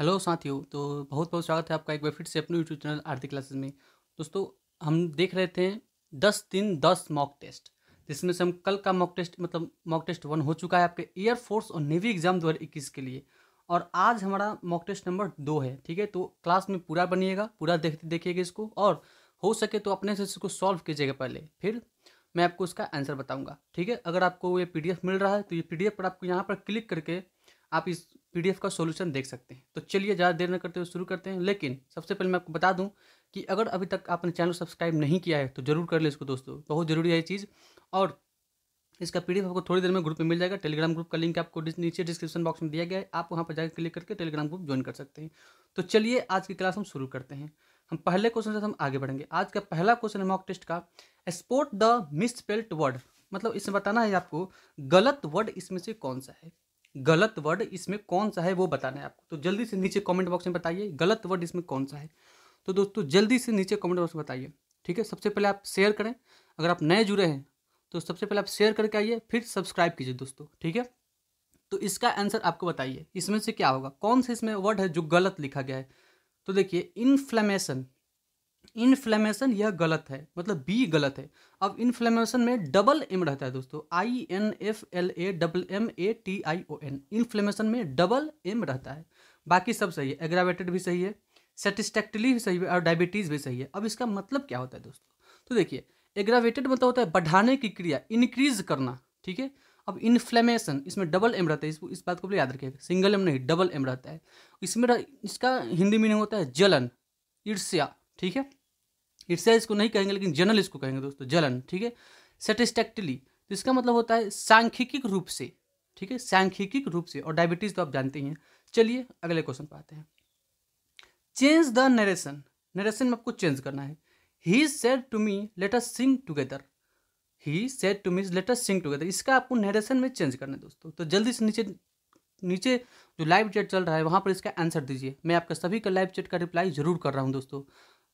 Hello साथियों तो बहुत बहुत स्वागत है आपका एक बार फिर से अपने यूट्यूब चैनल आरती क्लासेस में दोस्तों हम देख रहे थे दस दिन दस मॉक टेस्ट जिसमें से हम कल का मॉक टेस्ट मतलब मॉक टेस्ट वन हो चुका है आपके एयरफोर्स और नेवी एग्जाम दो के लिए और आज हमारा मॉक टेस्ट नंबर दो है ठीक है तो क्लास में पूरा बनिएगा पूरा देख देखिएगा इसको और हो सके तो अपने से इसको सॉल्व कीजिएगा पहले फिर मैं आपको इसका आंसर बताऊंगा ठीक है अगर आपको ये पीडीएफ मिल रहा है तो ये पीडीएफ पर आपको यहाँ पर क्लिक करके आप इस पीडीएफ का सॉल्यूशन देख सकते हैं तो चलिए ज़्यादा देर न करते हुए शुरू करते हैं लेकिन सबसे पहले मैं आपको बता दूं कि अगर अभी तक आपने चैनल सब्सक्राइब नहीं किया है तो ज़रूर कर ले इसको दोस्तों बहुत ज़रूरी है ये चीज़ और इसका पीडीएफ आपको थोड़ी देर में ग्रुप में मिल जाएगा टेलीग्राम ग्रुप का लिंक आपको नीचे डिस्क्रिप्शन बॉक्स में दिया गया है आप वहाँ पर जाकर क्लिक करके टेलीग्राम ग्रुप ज्वाइन कर सकते हैं तो चलिए आज की क्लास हम शुरू करते हैं हम पहले क्वेश्चन से हम आगे बढ़ेंगे आज का पहला क्वेश्चन है मॉक टेस्ट का स्पोर्ट द मिस वर्ड मतलब इसमें बताना है आपको गलत वर्ड इसमें से कौन सा है गलत वर्ड इसमें कौन सा है वो बताना है आपको तो जल्दी से नीचे कमेंट बॉक्स में बताइए गलत वर्ड इसमें कौन सा है तो दोस्तों जल्दी से नीचे कमेंट बॉक्स में बताइए ठीक है सबसे पहले आप शेयर करें अगर आप नए जुड़े हैं तो सबसे पहले आप शेयर करके आइए फिर सब्सक्राइब कीजिए दोस्तों ठीक है तो इसका आंसर आपको बताइए इसमें से क्या होगा कौन सा इसमें वर्ड है जो गलत लिखा गया है तो देखिए इन्फ्लेमेशन इन्फ्लेमेशन यह गलत है मतलब बी गलत है अब इन्फ्लेमेशन में डबल एम रहता है दोस्तों I N F L A double M A T I O N inflammation में डबल एम रहता है बाकी सब सही है एग्रावेटेड भी सही है सेटिस्टेक्टली भी सही है और डायबिटीज़ भी सही है अब इसका मतलब क्या होता है दोस्तों तो देखिए एग्रावेटेड मतलब होता है बढ़ाने की क्रिया इंक्रीज करना ठीक है अब इन्फ्लेमेशन इसमें डबल एम रहता है इस, इस बात को भी याद रखिएगा सिंगल एम नहीं डबल एम रहता है इसमें रह, इसका हिंदी मीनिंग होता है जलन ईर्ष्या ठीक है ईर्ष्या इसको नहीं कहेंगे लेकिन जनरल इसको कहेंगे दोस्तों जलन ठीक है सेटिस्टेक्टली तो इसका मतलब होता है सांख्यिक रूप से ठीक है सांख्यिक रूप से और डायबिटीज़ तो आप जानते ही हैं चलिए अगले क्वेश्चन पर आते हैं चेंज द नरेशन नरेशन में आपको चेंज करना है he said to me let us sing together he said to me let us sing together इसका आपको नरेशन में चेंज करना है दोस्तों तो जल्दी से नीचे नीचे जो लाइव चैट चल रहा है वहां पर इसका आंसर दीजिए मैं आपका सभी का लाइव चैट का रिप्लाई जरूर कर रहा हूँ दोस्तों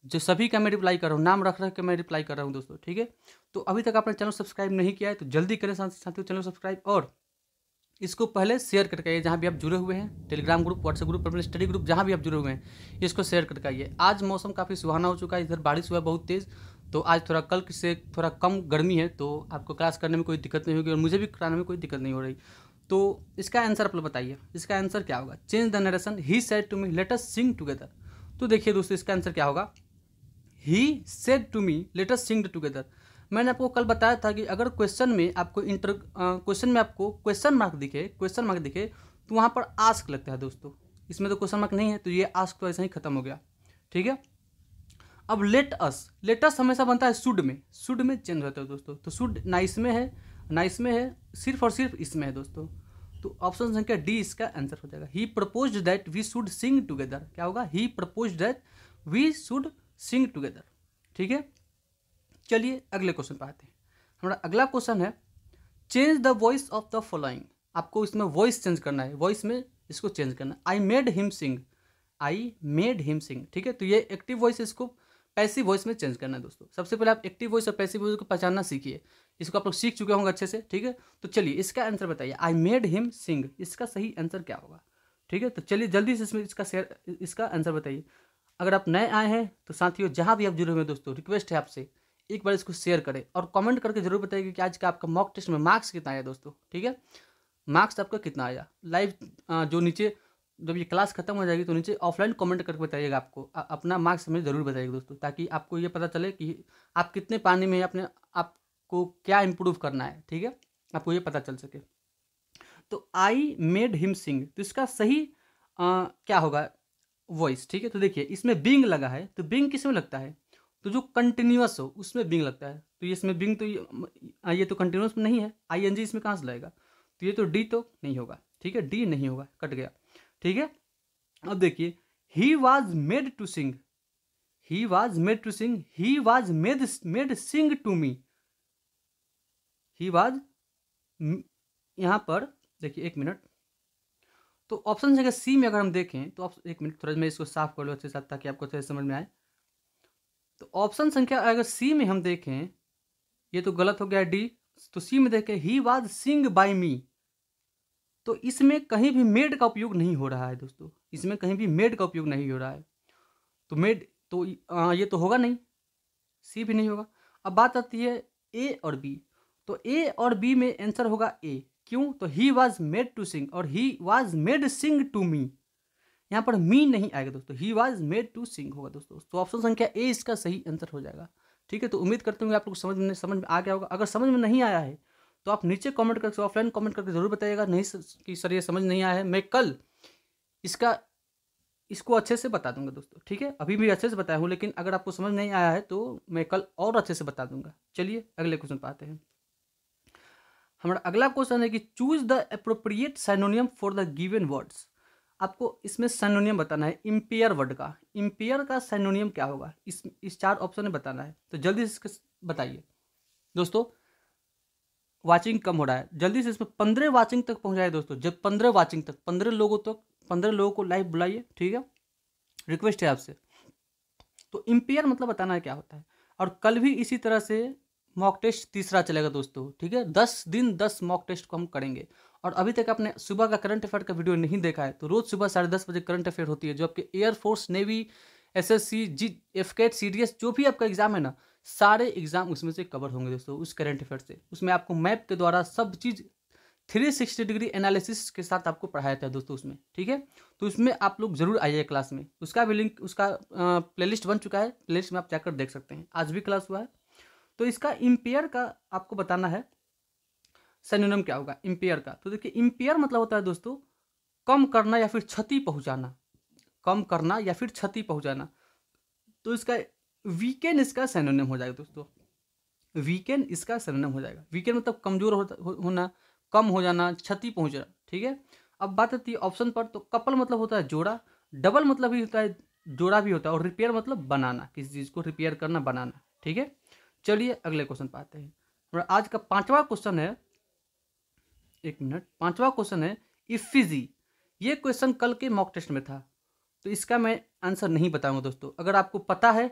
जो सभी का मैं रिप्लाई कर रहा हूँ नाम रख रख के मैं रिप्लाई कर रहा हूँ दोस्तों ठीक है तो अभी तक आपने चैनल सब्सक्राइब नहीं किया है तो जल्दी करें साथ साथियों चैनल सब्सक्राइब और इसको पहले शेयर करके आइए जहाँ भी आप जुड़े हुए हैं टेलीग्राम ग्रुप व्हाट्सएप ग्रुप अपने स्टडी ग्रुप जहाँ भी आप जुड़े हुए हैं इसको शेयर करके आइए आज मौसम काफ़ी सुहाना हो चुका है इधर बारिश हुआ बहुत तेज़ तो आज थोड़ा कल से थोड़ा कम गर्मी है तो आपको क्लास करने में कोई दिक्कत नहीं होगी और मुझे भी कराने में कोई दिक्कत नहीं हो रही तो इसका आंसर आप लोग बताइए इसका आंसर क्या होगा change the narration he said to me let's sing together तो देखिए दोस्तों इसका आंसर क्या होगा he said to me let's sing together मैंने आपको कल बताया था कि अगर क्वेश्चन में आपको इंटर क्वेश्चन में आपको क्वेश्चन मार्क दिखे क्वेश्चन मार्क दिखे तो वहाँ पर आस्क लगता है दोस्तों इसमें तो क्वेश्चन मार्क नहीं है तो ये आस्क तो ऐसा ही खत्म हो गया ठीक है अब लेट अस लेट अस हमेशा बनता है शुड में शुड में चेंज होता है दोस्तों तो शुड नाइस में है नाइस में है सिर्फ और सिर्फ इसमें है दोस्तों तो ऑप्शन संख्या डी इसका आंसर हो जाएगा he propose that we should sing together क्या होगा he propose that we should sing together ठीक है चलिए अगले क्वेश्चन पर आते हैं हमारा अगला क्वेश्चन है change the voice of the following आपको इसमें वॉइस चेंज करना है वॉइस में इसको चेंज करना I made him sing I made him sing ठीक है तो ये एक्टिव वॉइस इसको पैसिव वॉइस में चेंज करना है दोस्तों सबसे पहले आप एक्टिव वॉइस और पैसिव वॉइस को पहचानना सीखिए इसको आप लोग सीख चुके होंगे अच्छे से ठीक है तो चलिए इसका आंसर बताइए आई मेड हिम सिंग इसका सही आंसर क्या होगा ठीक है तो चलिए जल्दी से इसमें इसका शेयर इसका आंसर बताइए अगर आप नए आए हैं तो साथियों जहाँ भी आप जुड़े हुए हैं दोस्तों रिक्वेस्ट है आपसे एक बार इसको शेयर करें और कमेंट करके जरूर बताइए कि आज का आपका मॉक टेस्ट में मार्क्स कितना आया दोस्तों ठीक है मार्क्स आपका कितना आया लाइव जो नीचे जब ये क्लास खत्म हो जाएगी तो नीचे ऑफलाइन कमेंट करके बताइएगा आपको आ, अपना मार्क्स हमें ज़रूर बताइएगा दोस्तों ताकि आपको ये पता चले कि आप कितने पानी में अपने आपको क्या इम्प्रूव करना है ठीक है आपको ये पता चल सके तो आई मेड हिम सिंग तो इसका सही आ, क्या होगा वॉइस ठीक है तो देखिए इसमें बिंग लगा है तो बिंग किस में लगता है तो जो कंटिन्यूस हो उसमें बिंग लगता है तो इसमें बिंग तो ये, ये तो कंटिन्यूस नहीं है आई एन जी इसमें कहाँ से लगेगा तो ये तो डी तो नहीं होगा ठीक है डी नहीं होगा कट गया ठीक है अब देखिए he was made to sing he was made to sing he was made made sing to me he was यहाँ पर देखिए एक मिनट तो ऑप्शन जगह सी में अगर हम देखें तो एक मिनट थोड़ा मैं इसको साफ कर लो अच्छे साथ ताकि आपको थोड़ा समझ में आए तो ऑप्शन संख्या अगर सी में हम देखें ये तो गलत हो गया डी तो सी में देखें ही वाज सिंग बाय मी तो इसमें कहीं भी मेड का उपयोग नहीं हो रहा है दोस्तों इसमें कहीं भी मेड का उपयोग नहीं हो रहा है तो मेड तो आ, ये तो होगा नहीं सी भी नहीं होगा अब बात आती है ए और बी तो ए और बी में आंसर होगा ए क्यों तो he was made to sing और he was made sing to me यहाँ पर मी नहीं आएगा दोस्तों he was made to sing होगा दोस्तों तो ऑप्शन संख्या ए इसका सही आंसर हो जाएगा ठीक है तो उम्मीद करते हुए आप लोग समझ में समझ में आ गया होगा अगर समझ में नहीं आया है तो आप नीचे कमेंट करके ऑफलाइन कमेंट करके जरूर बताइएगा नहीं कि सर ये समझ नहीं आया है मैं कल इसका इसको अच्छे से बता दूंगा दोस्तों ठीक है अभी भी अच्छे से बताया हूँ लेकिन अगर आपको समझ नहीं आया है तो मैं कल और अच्छे से बता दूंगा चलिए अगले क्वेश्चन पाते हैं हमारा अगला क्वेश्चन है कि choose the appropriate synonym for the given words आपको इसमें सैनोनियम बताना है इम्पेयर वर्ड का इम्पेयर का सैनोनियम क्या होगा इस इस चार ऑप्शन में बताना है तो जल्दी से इसके बताइए दोस्तों वाचिंग कम हो रहा है जल्दी से इसमें पंद्रह वाचिंग तक पहुंचाए दोस्तों जब पंद्रह वाचिंग तक पंद्रह लोगों तक तो, पंद्रह लोगों को लाइव बुलाइए ठीक है रिक्वेस्ट है आपसे तो इम्पेयर मतलब बताना है क्या होता है और कल भी इसी तरह से मॉक टेस्ट तीसरा चलेगा दोस्तों ठीक है दस दिन दस मॉक टेस्ट को हम करेंगे और अभी तक आपने सुबह का करंट अफेयर का वीडियो नहीं देखा है तो रोज सुबह साढ़े दस बजे करंट अफेयर होती है जो आपके air force navy S S C G F CAT C D S जो भी आपका एग्जाम है ना सारे एग्जाम उसमें से कवर होंगे दोस्तों उस करंट अफेयर से उसमें आपको मैप के द्वारा सब चीज़ थ्री सिक्सटी डिग्री एनालिसिस के साथ आपको पढ़ाया जाता है दोस्तों उसमें ठीक है तो उसमें आप लोग जरूर आइए क्लास में उसका भी लिंक उसका प्लेलिस्ट बन चुका है प्लेलिस्ट में आप जाकर देख सकते हैं आज भी क्लास हुआ है तो इसका इम्पेयर का आपको बताना है सैन्यूनम क्या होगा इम्पेयर का तो देखिए इम्पेयर मतलब होता है दोस्तों कम करना या फिर क्षति पहुंचाना कम करना या फिर क्षति पहुंचाना तो इसका वीकेंड इसका सैन्यूनम हो जाएगा दोस्तों वीकेंड इसका सैन्यूनम हो जाएगा वीकेंड मतलब कमजोर होना कम हो जाना क्षति पहुंचना ठीक है अब बात आती है ऑप्शन पर तो कपल मतलब होता है जोड़ा डबल मतलब भी होता है जोड़ा भी होता है और रिपेयर मतलब बनाना किसी चीज़ को रिपेयर करना बनाना ठीक है चलिए अगले क्वेश्चन पाते हैं और आज का पांचवा क्वेश्चन है एक मिनट पांचवा क्वेश्चन है इफिजी ये क्वेश्चन कल के मॉक टेस्ट में था तो इसका मैं आंसर नहीं बताऊंगा दोस्तों अगर आपको पता है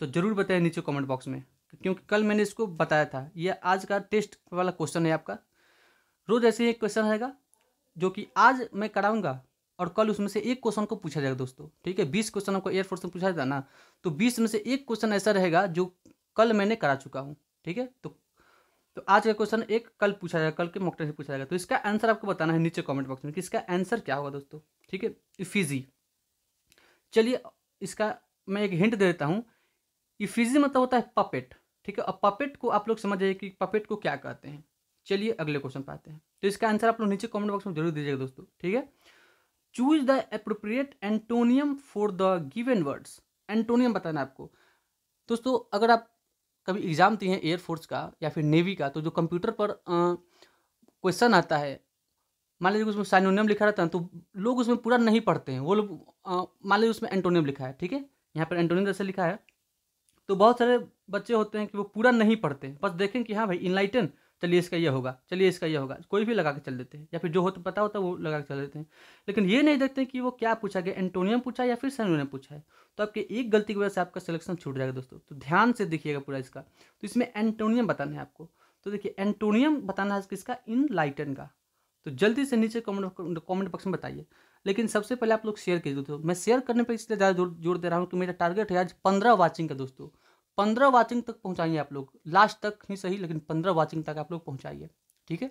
तो ज़रूर बताएं नीचे कमेंट बॉक्स में क्योंकि कल मैंने इसको बताया था यह आज का टेस्ट वाला क्वेश्चन है आपका रोज़ ऐसे ही एक क्वेश्चन रहेगा जो कि आज मैं कराऊंगा और कल उसमें से एक क्वेश्चन को पूछा जाएगा दोस्तों ठीक है बीस क्वेश्चन आपको एयरफोर्स में पूछा जाता ना तो बीस में से एक क्वेश्चन ऐसा रहेगा जो कल मैंने करा चुका हूँ ठीक है तो तो आज का क्वेश्चन एक कल पूछा जाएगा कल के मॉक टेस्ट पूछा जाएगा तो इसका आंसर आपको बताना है नीचे कमेंट बॉक्स में कि इसका आंसर क्या होगा दोस्तों ठीक है इफिजी चलिए इसका मैं एक हिंट दे देता हूँ इफिजी मतलब होता है पपेट ठीक है अब पपेट को आप लोग समझ जाइए कि पपेट को क्या कहते हैं चलिए अगले क्वेश्चन पाते हैं तो इसका आंसर आप लोग नीचे कॉमेंट बॉक्स में जरूर दीजिएगा दोस्तों ठीक है choose the appropriate antonym for the given words antonym बताना आपको दोस्तों अगर आप कभी एग्ज़ाम दिए हैं एयरफोर्स का या फिर नेवी का तो जो कंप्यूटर पर क्वेश्चन आता है मान लीजिए उसमें साइनोनियम लिखा रहता है तो लोग उसमें पूरा नहीं पढ़ते हैं वो लोग मान लीजिए उसमें एंटोनियम लिखा है ठीक है यहाँ पर एंटोनियम जैसे लिखा है तो बहुत सारे बच्चे होते हैं कि वो पूरा नहीं पढ़ते बस देखें कि हाँ भाई इनलाइटन चलिए इसका ये होगा चलिए इसका ये होगा कोई भी लगा के चल देते हैं या फिर जो हो तो पता होता है वो लगा के चल देते हैं लेकिन ये नहीं देखते कि वो क्या पूछा गया एंटोनियम पूछा या फिर सैनोनियम पूछा है तो आपके एक गलती की वजह से आपका सिलेक्शन छूट जाएगा दोस्तों तो ध्यान से देखिएगा पूरा इसका तो इसमें एंटोनियम बताना है आपको तो देखिए एंटोनियम बताना है किसका इन लाइटन का तो जल्दी से नीचे कमेंट कमेंट बॉक्स में बताइए लेकिन सबसे पहले आप लोग शेयर कीजिए दोस्तों मैं शेयर करने पर इसलिए ज़्यादा जोर दे रहा हूँ कि मेरा टारगेट है आज पंद्रह वाचिंग का दोस्तों पंद्रह वाचिंग तक पहुंचाइए आप लोग लास्ट तक ही सही लेकिन पंद्रह वाचिंग तक आप लोग पहुंचाइए ठीक है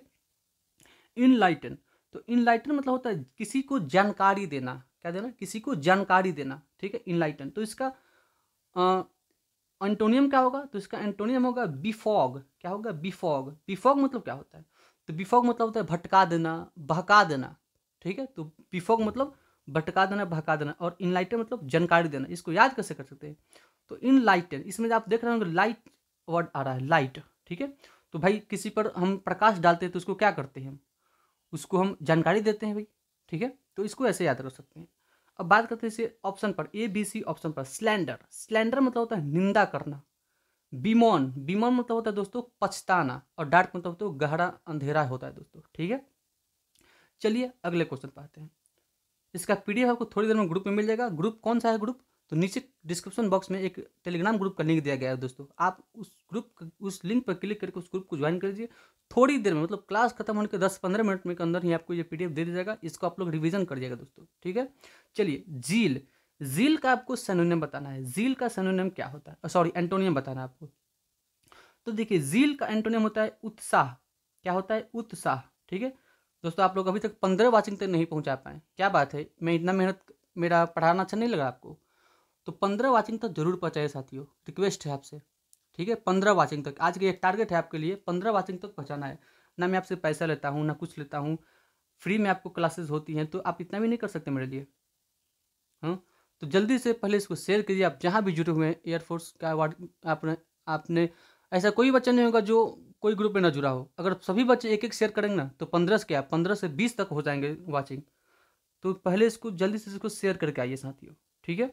इनलाइटन तो इनलाइटन मतलब होता है किसी को जानकारी देना क्या देना किसी को जानकारी देना ठीक है इनलाइटन तो इसका एंटोनियम क्या होगा तो इसका एंटोनियम होगा बिफॉग क्या होगा बिफॉग बिफॉग मतलब क्या होता है तो बिफॉग मतलब होता है भटका देना बहका देना ठीक है तो बिफॉग मतलब भटका देना बहका देना और इनलाइटन मतलब जानकारी देना इसको याद कैसे कर सकते हैं तो इन लाइटेड इसमें आप देख रहे होंगे लाइट वर्ड आ रहा है लाइट ठीक है तो भाई किसी पर हम प्रकाश डालते हैं तो उसको क्या करते हैं उसको हम जानकारी देते हैं भाई ठीक है तो इसको ऐसे याद रख सकते हैं अब बात करते हैं इसे ऑप्शन पर ए बी सी ऑप्शन पर स्लैंडर स्लैंडर मतलब होता है निंदा करना बीमोन बीमोन मतलब होता है दोस्तों पछताना और डार्क मतलब होता है गहरा अंधेरा होता है दोस्तों ठीक है चलिए अगले क्वेश्चन पर आते हैं इसका पीडीएफ आपको थोड़ी देर में ग्रुप में मिल जाएगा ग्रुप कौन सा है ग्रुप तो नीचे डिस्क्रिप्शन बॉक्स में एक टेलीग्राम ग्रुप का लिंक दिया गया है दोस्तों आप उस ग्रुप उस लिंक पर क्लिक करके उस ग्रुप को ज्वाइन कर दीजिए थोड़ी देर में मतलब क्लास खत्म होने के दस पंद्रह मिनट में के अंदर ही आपको ये पीडीएफ दे दिया जाएगा इसको आप लोग रिविजन कर दिएगा दोस्तों ठीक है चलिए झील झील का आपको सेनोनियम बताना है झील का सेनोनियम क्या होता है सॉरी एंटोनियम बताना आपको तो देखिए झील का एंटोनियम होता है उत्साह क्या होता है उत्साह ठीक है दोस्तों आप लोग अभी तक पंद्रह वाचिंग तक नहीं पहुंचा पाए क्या बात है मैं इतना मेहनत मेरा पढ़ाना अच्छा नहीं लगा आपको तो पंद्रह वाचिंग तक जरूर पहुँचाइए साथियों रिक्वेस्ट है आपसे ठीक है पंद्रह वाचिंग तक आज के एक टारगेट है आपके लिए पंद्रह वाचिंग तक पहुँचाना है ना मैं आपसे पैसा लेता हूँ ना कुछ लेता हूँ फ्री में आपको क्लासेस होती हैं तो आप इतना भी नहीं कर सकते मेरे लिए हाँ तो जल्दी से पहले इसको शेयर कीजिए आप जहाँ भी जुड़े हुए हैं एयरफोर्स का अवार्ड आपने आपने ऐसा कोई बच्चा नहीं होगा जो कोई ग्रुप में ना जुड़ा हो अगर सभी बच्चे एक एक शेयर करेंगे ना तो पंद्रह से क्या पंद्रह से बीस तक हो जाएंगे वाचिंग तो पहले इसको जल्दी से इसको शेयर करके आइए साथियों ठीक है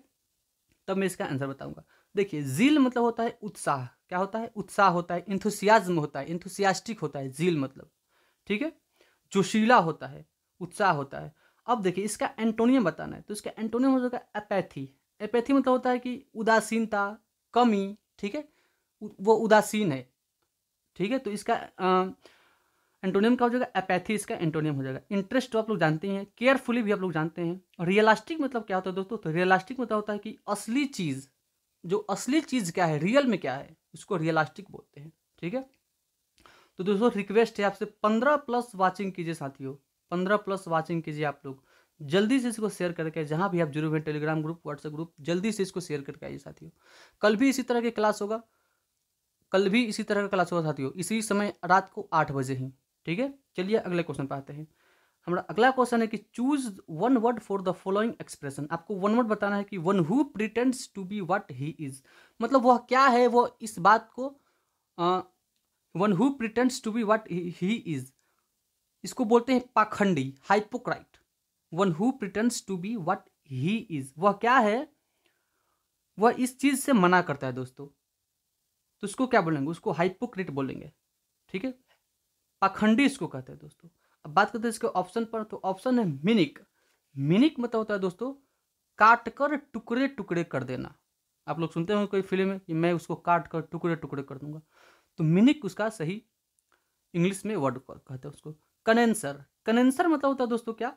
तब मैं इसका आंसर बताऊंगा देखिए जील मतलब होता है उत्साह क्या होता है उत्साह होता है इंथुसियाज्म होता है इंथुसियास्टिक होता है जील मतलब ठीक है जोशीला होता है उत्साह होता है अब देखिए इसका एंटोनियम बताना है तो इसका एंटोनियम हो जाएगा एपैथी एपैथी मतलब होता है कि उदासीनता कमी ठीक है वो उदासीन है ठीक है तो इसका एंटोनियम का हो जाएगा एपैथी इसका एंटोनियम हो जाएगा इंटरेस्ट तो आप लोग जानते हैं केयरफुली भी आप लोग जानते हैं और रियलास्टिक मतलब क्या होता है दोस्तों तो रियलास्टिक मतलब होता है कि असली चीज़ जो असली चीज़ क्या है रियल में क्या है उसको रियलास्टिक बोलते हैं ठीक है तो दोस्तों रिक्वेस्ट है आपसे पंद्रह प्लस वाचिंग कीजिए साथियों पंद्रह प्लस वाचिंग कीजिए आप लोग जल्दी से इसको शेयर करके जहां भी आप जुड़े हुए टेलीग्राम ग्रुप व्हाट्सएप ग्रुप जल्दी से इसको शेयर करके आइए साथियों कल भी इसी तरह की क्लास होगा कल भी इसी तरह का क्लास होगा साथियों इसी समय रात को आठ बजे ही ठीक है चलिए अगले क्वेश्चन पर आते हैं हमारा अगला क्वेश्चन है कि choose one word for the following expression आपको वन वर्ड बताना है कि one who pretends to be what he is मतलब वह क्या है वो इस बात को one who pretends to be what he is इसको बोलते हैं पाखंडी hypocrite one who pretends to be what he is वह क्या है वह इस चीज़ से मना करता है दोस्तों तो उसको क्या बोलेंगे उसको हाइपोक्रिट बोलेंगे ठीक है पाखंडी इसको कहते हैं दोस्तों अब बात करते हैं इसके ऑप्शन पर तो ऑप्शन है मिनिक मिनिक मतलब होता है दोस्तों काट कर टुकड़े टुकड़े कर देना आप लोग सुनते होंगे कोई फिल्म में कि मैं उसको काट कर टुकड़े टुकड़े कर दूंगा तो मिनिक उसका सही इंग्लिश में वर्ड कहते हैं उसको कनेंसर कनेंसर मतलब होता है दोस्तों क्या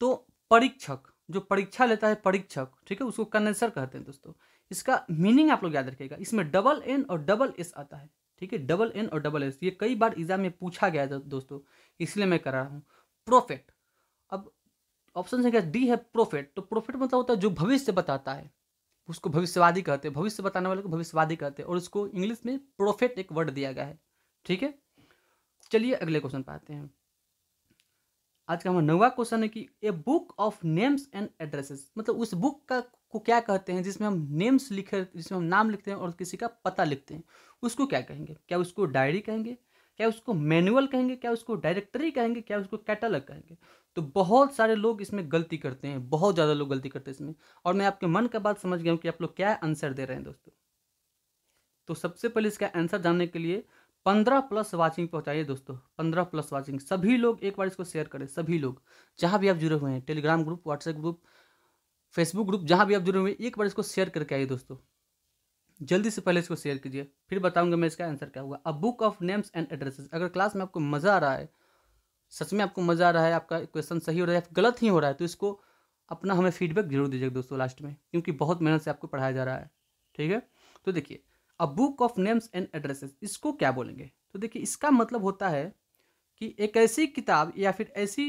तो परीक्षक जो परीक्षा लेता है परीक्षक ठीक है उसको कनेंसर कहते हैं दोस्तों इसका मीनिंग आप लोग याद रखिएगा इसमें डबल एन और डबल एस आता है ठीक है डबल एन और डबल एस ये कई बार एग्जाम में पूछा गया है दोस्तों इसलिए मैं करा रहा हूँ प्रोफेट अब ऑप्शन संख्या डी है प्रोफेट तो प्रोफेट मतलब होता है जो भविष्य बताता है उसको भविष्यवादी कहते हैं भविष्य बताने वाले को भविष्यवादी कहते हैं और उसको इंग्लिश में प्रोफेट एक वर्ड दिया गया है ठीक है चलिए अगले क्वेश्चन पाते हैं आज का हमारा नौवा क्वेश्चन है कि a book of names and addresses मतलब उस बुक का को क्या कहते हैं जिसमें हम नेम्स लिखे जिसमें हम नाम लिखते हैं और किसी का पता लिखते हैं उसको क्या कहेंगे क्या उसको डायरी कहेंगे क्या उसको मैनुअल कहेंगे क्या उसको डायरेक्टरी कहेंगे क्या उसको कैटलग कहेंगे तो बहुत सारे लोग इसमें गलती करते हैं बहुत ज़्यादा लोग गलती करते हैं इसमें और मैं आपके मन का बात समझ गया हूँ कि आप लोग क्या आंसर दे रहे हैं दोस्तों तो सबसे पहले इसका आंसर जानने के लिए पंद्रह प्लस वाचिंग पहुंचाइए दोस्तों पंद्रह प्लस वाचिंग सभी लोग एक बार इसको शेयर करें सभी लोग जहाँ भी आप जुड़े हुए हैं Telegram group WhatsApp group Facebook group जहाँ भी आप जुड़े हुए हैं एक बार इसको शेयर करके आइए दोस्तों जल्दी से पहले इसको शेयर कीजिए फिर बताऊंगा मैं इसका आंसर क्या होगा a book of names and addresses अगर क्लास में आपको मज़ा आ रहा है सच में आपको मज़ा आ रहा है आपका क्वेश्चन सही हो रहा है गलत ही हो रहा है तो इसको अपना हमें फीडबैक जरूर दीजिएगा दोस्तों लास्ट में क्योंकि बहुत मेहनत से आपको पढ़ाया जा रहा है ठीक है तो देखिए a book of names and addresses इसको क्या बोलेंगे तो देखिए इसका मतलब होता है कि एक ऐसी किताब या फिर ऐसी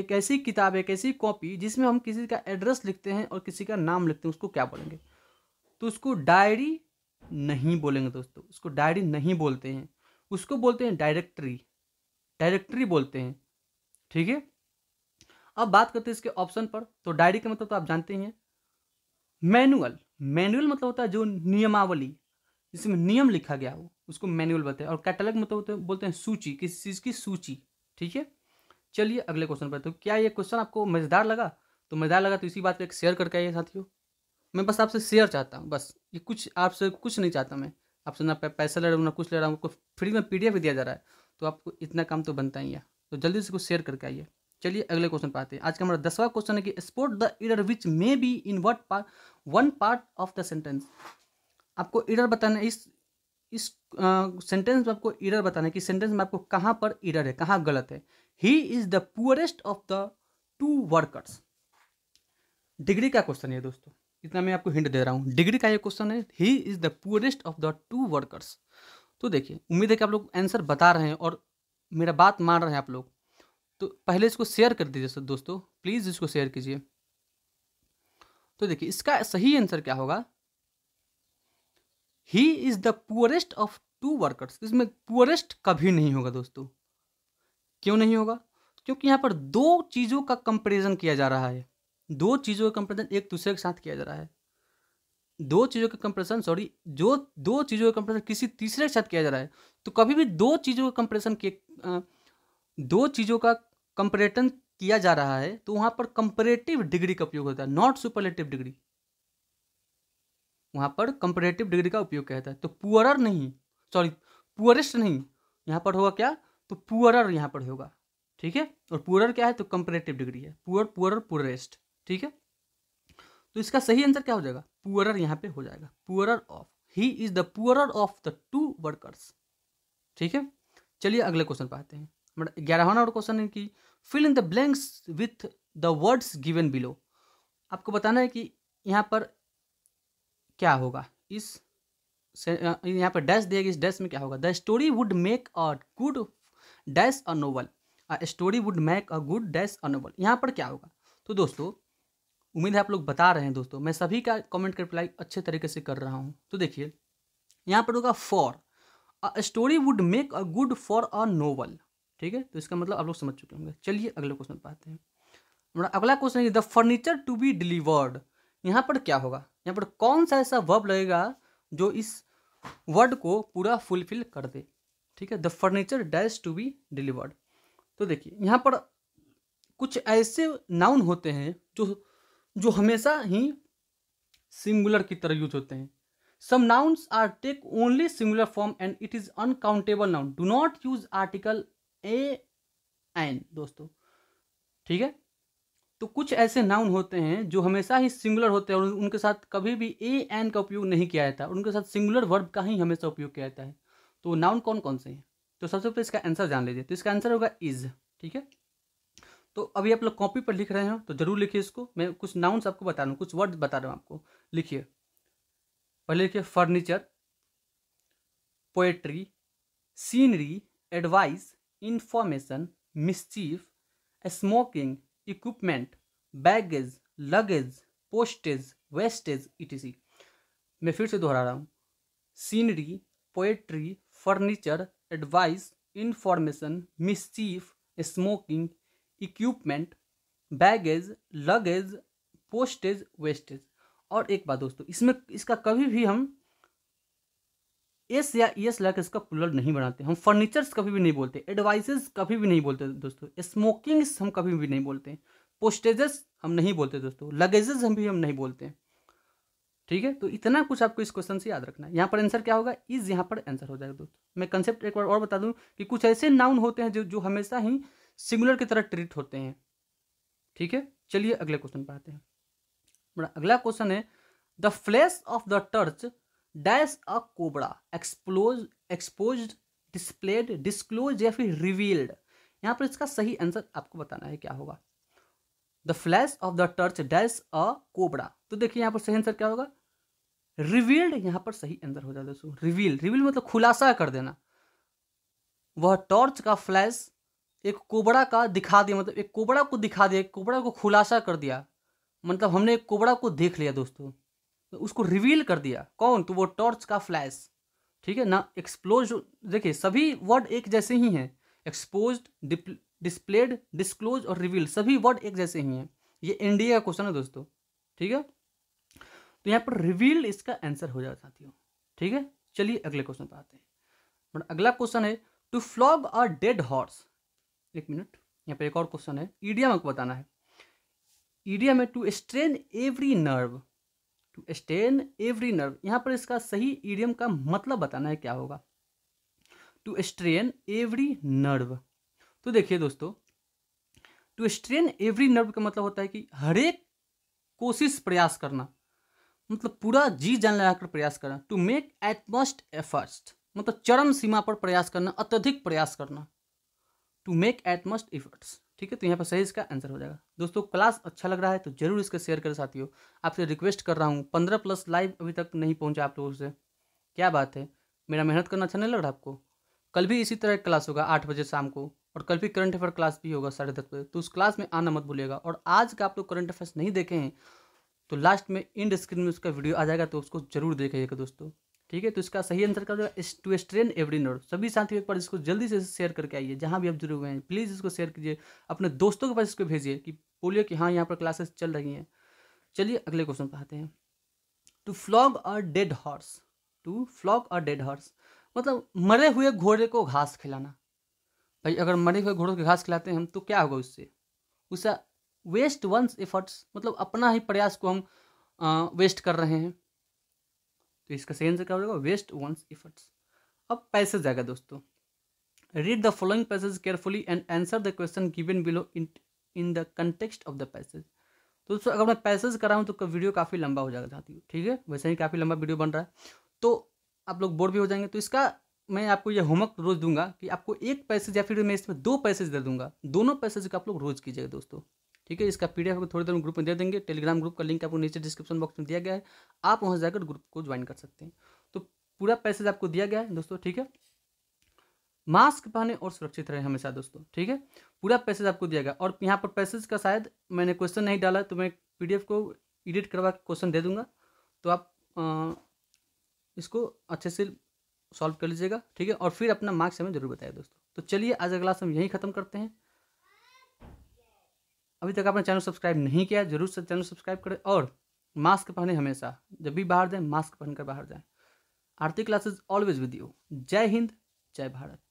एक ऐसी किताब एक ऐसी कॉपी जिसमें हम किसी का एड्रेस लिखते हैं और किसी का नाम लिखते हैं उसको क्या बोलेंगे तो उसको डायरी नहीं बोलेंगे दोस्तों उसको डायरी नहीं बोलते हैं उसको बोलते हैं डायरेक्टरी डायरेक्टरी बोलते हैं ठीक है अब बात करते हैं इसके ऑप्शन पर तो डायरी का मतलब तो आप जानते ही हैं मैनुअल मैनुअल मतलब होता है जो नियमावली जिसमें नियम लिखा गया हो उसको मैनुअल बोलते हैं और कैटलग मतलब तो बोलते हैं सूची किसी चीज़ की सूची ठीक है चलिए अगले क्वेश्चन पर तो क्या ये क्वेश्चन आपको मज़ेदार लगा तो मज़ेदार लगा तो इसी बात पर एक शेयर करके आइए साथियों मैं बस आपसे शेयर चाहता हूँ बस ये कुछ आपसे कुछ नहीं चाहता मैं आपसे ना पैसा ले रहा हूँ ना कुछ ले रहा हूँ आपको फ्री में पी भी दिया जा रहा है तो आपको इतना काम तो बनता ही है तो जल्दी से कुछ शेयर करके आइए चलिए अगले क्वेश्चन पर आते हैं आज का हमारा दसवां क्वेश्चन है कि spot the error which may be in what part one part of the sentence आपको इरर बताना इस इस सेंटेंस में आपको इरर बताना है कि सेंटेंस में आपको कहाँ पर इरर है कहाँ गलत है he is the poorest of the two workers degree का क्वेश्चन है दोस्तों इतना मैं आपको हिंट दे रहा हूँ डिग्री का ये क्वेश्चन है he is the poorest of the two workers तो देखिए उम्मीद है कि आप लोग आंसर बता रहे हैं और मेरा बात मान रहे हैं आप लोग तो पहले इसको शेयर कर दीजिए सर दोस्तों प्लीज़ इसको शेयर कीजिए तो देखिए इसका सही आंसर क्या होगा he is the poorest of two workers इसमें पुअरेस्ट कभी नहीं होगा दोस्तों क्यों नहीं होगा क्योंकि यहाँ पर दो चीज़ों का कंपेरिजन किया जा रहा है दो चीज़ों का कंपेरिजन एक दूसरे के साथ किया जा रहा है दो चीज़ों का कंपेरिजन सॉरी जो दो चीज़ों का कंपेरिजन किसी तीसरे के साथ किया जा रहा है तो कभी भी दो चीज़ों का कंपेरिजन के दो चीज़ों का कंपेरेटन किया जा रहा है तो वहां पर कंपेरेटिव डिग्री का उपयोग होता है नॉट सुपरलेटिव डिग्री वहाँ पर कंपेरेटिव डिग्री का उपयोग किया जाता है तो पुअरर er नहीं सॉरी पुअरेस्ट नहीं यहाँ पर होगा क्या तो पुअरर er यहाँ पर होगा ठीक है और पुअरर er क्या है तो कंपेरेटिव डिग्री है पुअर पुअरर पुअरेस्ट ठीक है तो इसका सही आंसर क्या हो जाएगा पुअरर यहाँ पे हो जाएगा poorer of he is the poorer of the two workers ठीक है चलिए अगले क्वेश्चन पे आते हैं ग्यारहवा नंबर क्वेश्चन है कि fill in the blanks with the words given below आपको बताना है कि यहाँ पर क्या होगा इस यहाँ पर डैश दिया गया इस डैश में क्या होगा the story would make a good dash a novel story would make a good dash a novel यहाँ पर क्या होगा तो दोस्तों उम्मीद है आप लोग बता रहे हैं दोस्तों मैं सभी का कमेंट का रिप्लाई अच्छे तरीके से कर रहा हूँ तो देखिए यहाँ पर होगा for a story would make a good for a novel ठीक है तो इसका मतलब आप लोग समझ चुके होंगे चलिए अगले क्वेश्चन पाते हैं अगला क्वेश्चन है the furniture to be delivered यहाँ पर क्या होगा यहाँ पर कौन सा ऐसा वर्ब लगेगा जो इस वर्ड को पूरा फुलफिल कर दे ठीक है the furniture dash to be delivered तो देखिए यहाँ पर कुछ ऐसे नाउन होते हैं जो जो हमेशा ही सिंगुलर की तरह यूज होते हैं some nouns are take only singular form and it is uncountable noun do not use article a an दोस्तों ठीक है तो कुछ ऐसे नाउन होते हैं जो हमेशा ही सिंगुलर होते हैं और उनके साथ कभी भी ए एन का उपयोग नहीं किया जाता उनके साथ सिंगुलर वर्ब का ही हमेशा उपयोग किया जाता है तो नाउन कौन कौन से हैं तो सबसे पहले इसका आंसर जान लीजिए तो इसका आंसर होगा इज ठीक है तो अभी आप लोग कॉपी पर लिख रहे हो तो जरूर लिखिए इसको मैं कुछ नाउन्स आपको बता रहा हूँ कुछ वर्ड बता रहा हूँ आपको लिखिए पहले लिखिए furniture poetry scenery advice information mischief smoking equipment baggage luggage postage wastage etc. मैं फिर से दोहरा रहा हूँ scenery poetry furniture advice information mischief smoking equipment baggage luggage postage wastage और एक बात दोस्तों इसमें इसका कभी भी हम एस या ई एस लगा इसका पुलर नहीं बनाते हम फर्नीचर्स कभी भी नहीं बोलते एडवाइसेस कभी भी नहीं बोलते दोस्तों स्मोकिंग्स हम कभी भी नहीं बोलते पोस्टेजेस हम नहीं बोलते दोस्तों लगेजेस हम भी हम नहीं बोलते ठीक है तो इतना कुछ आपको इस क्वेश्चन से याद रखना है यहाँ पर आंसर क्या होगा इज यहाँ पर आंसर हो जाएगा दोस्तों मैं कंसेप्ट एक बार और बता दूँ कि कुछ ऐसे नाउन होते हैं जो जो हमेशा ही सिंगुलर की तरह ट्रीट होते हैं ठीक है चलिए अगले क्वेश्चन पर आते हैं अगला क्वेश्चन है the flash of the torch dash a cobra explode expose displayed disclose या फिर रिवील्ड यहाँ पर इसका सही आंसर आपको बताना है क्या होगा the flash of the torch dash a cobra तो देखिए यहाँ पर सही आंसर क्या होगा रिवील्ड यहाँ पर सही आंसर हो जाए दोस्तों रिवील रिवील मतलब खुलासा कर देना वह टॉर्च का फ्लैश एक कोबड़ा का दिखा दिया मतलब एक कोबड़ा को दिखा दिया एक कोबड़ा को खुलासा कर दिया मतलब हमने एक कोबड़ा को देख लिया दोस्तों तो उसको रिवील कर दिया कौन तो वो टॉर्च का फ्लैश ठीक है ना एक्सप्लोज देखिए सभी वर्ड एक जैसे ही हैं एक्सपोज डिस्प्लेड डिस्क्लोज और रिवील सभी वर्ड एक जैसे ही हैं ये एनडीए का क्वेश्चन है दोस्तों ठीक है तो यहाँ पर रिवील इसका आंसर हो जाता साथियों ठीक है चलिए अगले क्वेश्चन पर आते हैं बट अगला क्वेश्चन है to flog a dead horse एक मिनट यहाँ पर एक और क्वेश्चन है ईडिया में बताना है ईडिया में to strain every nerve to stain every nerve यहाँ पर इसका सही ईडियम का मतलब बताना है क्या होगा टू स्ट्रेन एवरी नर्व तो देखिए दोस्तों टू स्ट्रेन एवरी नर्व का मतलब होता है कि हरेक कोशिश प्रयास करना मतलब पूरा जी जान लगाकर प्रयास करना टू मेक एटमोस्ट एफर्ट्स मतलब चरम सीमा पर प्रयास करना अत्यधिक प्रयास करना टू मेक एटमोस्ट एफर्ट्स ठीक है तो यहाँ पर सही इसका आंसर हो जाएगा दोस्तों क्लास अच्छा लग रहा है तो जरूर इसका शेयर करें साथियों आपसे रिक्वेस्ट कर रहा हूँ पंद्रह प्लस लाइव अभी तक नहीं पहुँचा आप लोगों से क्या बात है मेरा मेहनत करना अच्छा नहीं लग रहा आपको कल भी इसी तरह क्लास होगा आठ बजे शाम को और कल भी करंट अफेयर क्लास भी होगा साढ़े दस बजे तो उस क्लास में आना मत भूलिएगा और आज का आप लोग करंट अफेयर्स नहीं देखे हैं तो लास्ट में इंड स्क्रीन में उसका वीडियो आ जाएगा तो उसको जरूर देखिएगा दोस्तों ठीक है तो इसका सही आंसर का टू स्ट्रेन एवरी नोड सभी साथियों एक बार इसको जल्दी से शेयर करके आइए जहाँ भी आप जुड़े हुए हैं प्लीज़ इसको शेयर कीजिए अपने दोस्तों के पास इसको भेजिए कि पोलियो की हाँ यहाँ पर क्लासेस चल रही हैं चलिए अगले क्वेश्चन पर आते हैं to flog a dead horse to flog a dead horse मतलब मरे हुए घोड़े को घास खिलाना भाई अगर मरे हुए घोड़ों को घास खिलाते हैं हम तो क्या होगा उससे उसका वेस्ट वंस एफर्ट्स मतलब अपना ही प्रयास को हम आ, वेस्ट कर रहे हैं तो इसका सही आंसर क्या हो जाएगा वेस्ट वंस इफर्ट्स अब पैसेज जाएगा दोस्तों read the following passage carefully and answer the question given below in in the context of the passage तो दोस्तों अगर मैं पैसेज कराऊँ तो का वीडियो काफ़ी लंबा हो जाएगा चाहती हूँ ठीक है वैसे ही काफ़ी लंबा वीडियो बन रहा है तो आप लोग बोर भी हो जाएंगे तो इसका मैं आपको यह होमवर्क रोज दूंगा कि आपको एक पैसेज या फिर मैं इसमें दो पैसेज दे दूंगा दोनों पैसेज का आप लोग रोज कीजिएगा दोस्तों ठीक है इसका पीडीएफ डी थोड़ी देर में ग्रुप में दे देंगे टेलीग्राम ग्रुप का लिंक आपको नीचे डिस्क्रिप्शन बॉक्स में दिया गया है आप वहाँ जाकर ग्रुप को ज्वाइन कर सकते हैं तो पूरा पैसेज आपको दिया गया है दोस्तों ठीक है मास्क पहने और सुरक्षित रहें हमेशा दोस्तों ठीक है पूरा पैसेज आपको दिया गया और यहाँ पर पैसेज का शायद मैंने क्वेश्चन नहीं डाला तो मैं पी को एडिट करवा के क्वेश्चन दे दूंगा तो आप इसको अच्छे से सॉल्व कर लीजिएगा ठीक है और फिर अपना मार्क्स हमें जरूर बताया दोस्तों तो चलिए आज अगला हम यहीं ख़त्म करते हैं अभी तक आपने चैनल सब्सक्राइब नहीं किया जरूर से चैनल सब्सक्राइब करें और मास्क पहने हमेशा जब भी बाहर जाएं मास्क पहनकर बाहर जाएं Aarti classes always with you जय हिंद जय भारत